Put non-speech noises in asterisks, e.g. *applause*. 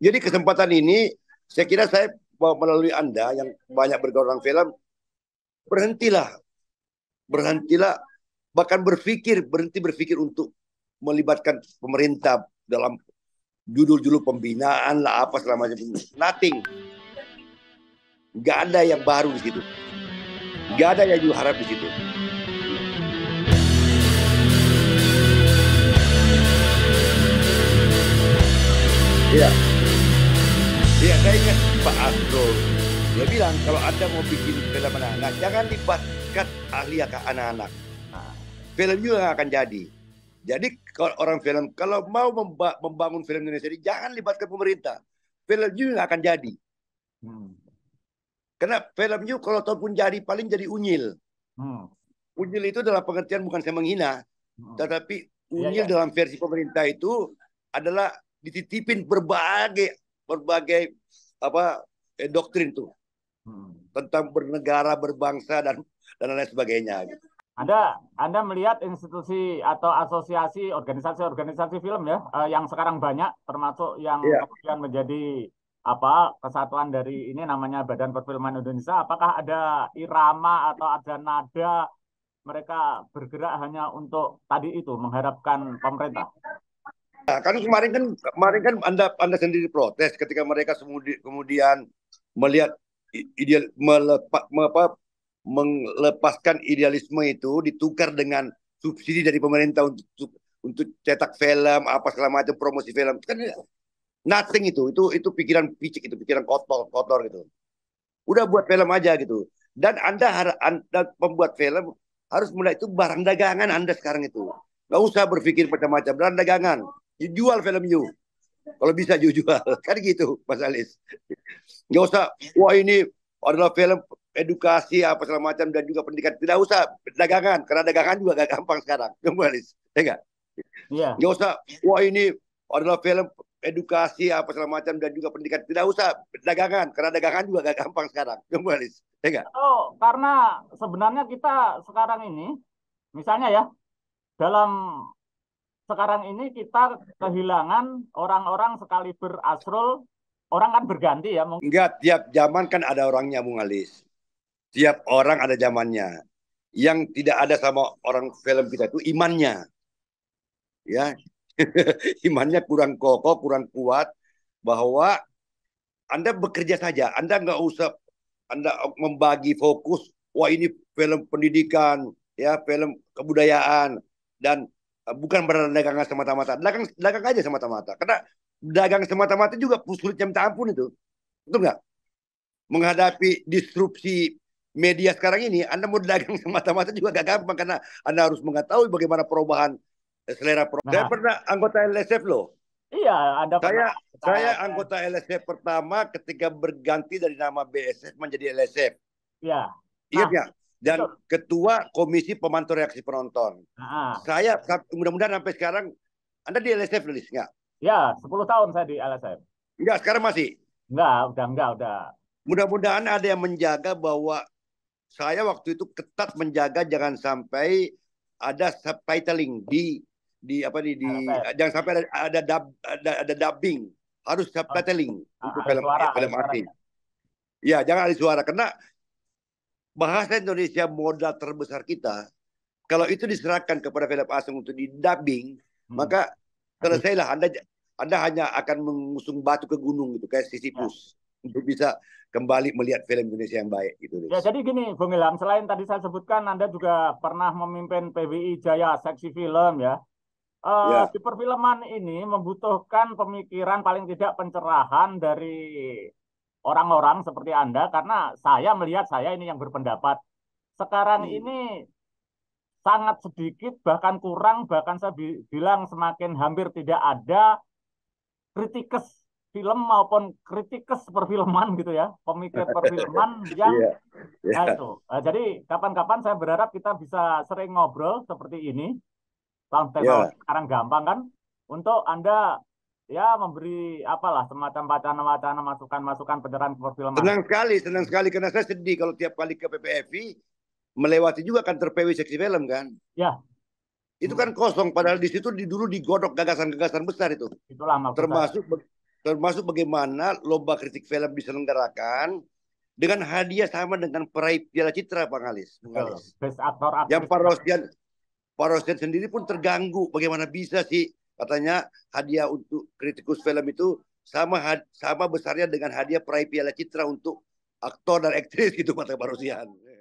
Jadi kesempatan ini saya kira saya melalui Anda yang banyak bergaul dalam film berhentilah berhentilah bahkan berpikir berhenti berpikir untuk melibatkan pemerintah dalam judul-judul pembinaan lah apa segala macam nothing Gak ada yang baru di situ Gak ada yang juga di situ Yeah ya kayaknya Pak Astro dia bilang kalau anda mau bikin film anak-anak jangan libatkan ahli ke anak-anak nah, film juga akan jadi jadi kalau orang film kalau mau membangun film Indonesia ini jangan libatkan pemerintah film juga akan jadi hmm. karena film juga kalau tahun pun jadi paling jadi unyil hmm. unyil itu adalah pengertian bukan saya menghina hmm. tetapi iya, unyil ya, ya. dalam versi pemerintah itu adalah dititipin berbagai berbagai apa eh, doktrin tuh hmm. tentang bernegara, berbangsa dan dan lain sebagainya. Anda Anda melihat institusi atau asosiasi organisasi-organisasi film ya eh, yang sekarang banyak termasuk yang yeah. kemudian menjadi apa kesatuan dari ini namanya Badan Perfilman Indonesia apakah ada irama atau ada nada mereka bergerak hanya untuk tadi itu mengharapkan pemerintah? Nah, kan kemarin kan kemarin kan Anda Anda sendiri protes ketika mereka semudi, kemudian melihat ideal melepa, apa, melepaskan idealisme itu ditukar dengan subsidi dari pemerintah untuk untuk cetak film apa segala macam promosi film kan nothing itu itu itu pikiran picik itu pikiran kotor kotor gitu udah buat film aja gitu dan anda anda pembuat film harus mulai itu barang dagangan anda sekarang itu nggak usah berpikir macam-macam barang dagangan jual film you. Kalau bisa you jual. *laughs* Kan gitu, Mas Alis. Gak usah, wah ini adalah film edukasi apa segala macam dan juga pendidikan. Tidak usah dagangan, karena dagangan juga gak gampang sekarang. Mas Alis, ya gak? Iya. Gak usah, wah ini adalah film edukasi apa segala macam dan juga pendidikan tidak usah dagangan karena dagangan juga gak gampang sekarang Alis, ya gak? oh karena sebenarnya kita sekarang ini misalnya ya dalam sekarang ini kita kehilangan orang-orang sekali berasrul, orang kan berganti ya. Mungkin. Enggak, tiap zaman kan ada orangnya Bung Alis. Tiap orang ada zamannya. Yang tidak ada sama orang film kita itu imannya. Ya, *laughs* imannya kurang kokoh, kurang kuat bahwa Anda bekerja saja, Anda nggak usah Anda membagi fokus. Wah ini film pendidikan, ya film kebudayaan dan bukan berdagang semata-mata. Dagang dagang aja semata-mata. Karena dagang semata-mata juga sulitnya minta ampun itu. Betul nggak? Menghadapi disrupsi media sekarang ini, Anda mau dagang *laughs* semata-mata juga gak gampang karena Anda harus mengetahui bagaimana perubahan eh, selera produk. Nah. Saya pernah anggota LSF loh. Iya, ada. saya, pernah. Saya anggota LSF pertama ketika berganti dari nama BSF menjadi LSF. Iya. Nah, dan Betul. ketua komisi pemantau reaksi penonton. Ah. Saya mudah-mudahan sampai sekarang Anda di LSF nulis nggak? Ya, 10 tahun saya di LSF. Enggak, sekarang masih? Enggak, udah enggak, udah. Mudah-mudahan ada yang menjaga bahwa saya waktu itu ketat menjaga jangan sampai ada subtitling di di apa di, di jangan sampai ada ada, dub, ada, ada dubbing harus subtitling oh, untuk film suara, film arti. Ya, jangan ada suara karena bahasa Indonesia modal terbesar kita, kalau itu diserahkan kepada film asing untuk didubbing, hmm. maka selesailah Anda Anda hanya akan mengusung batu ke gunung gitu kayak Sisyphus hmm. untuk bisa kembali melihat film Indonesia yang baik gitu. Ya jadi gini Bung Ilham, selain tadi saya sebutkan Anda juga pernah memimpin PBI Jaya Seksi Film ya. Uh, ya. Di perfilman ini membutuhkan pemikiran paling tidak pencerahan dari orang-orang seperti Anda karena saya melihat saya ini yang berpendapat sekarang hmm. ini sangat sedikit bahkan kurang bahkan saya bilang semakin hampir tidak ada kritikus film maupun kritikus perfilman *laughs* gitu ya pemikir perfilman *laughs* yang yeah. Yeah. Nah itu nah, jadi kapan-kapan saya berharap kita bisa sering ngobrol seperti ini tahun iya. yeah. sekarang gampang kan untuk anda ya memberi apalah semacam wacana-wacana masukan-masukan penyerahan perfilman. Senang sekali, senang sekali karena saya sedih kalau tiap kali ke PPFI melewati juga kan PW Seksi Film kan. Ya. Itu hmm. kan kosong padahal di situ di, dulu digodok gagasan-gagasan besar itu. Itulah maksudnya. Termasuk termasuk bagaimana lomba kritik film diselenggarakan dengan hadiah sama dengan peraih Piala Citra Pak Alis. Best actor, actor. Yang Parosian Parosian sendiri pun terganggu bagaimana bisa sih katanya hadiah untuk kritikus film itu sama sama besarnya dengan hadiah peraih Piala Citra untuk aktor dan aktris gitu kata barusian. Barusian.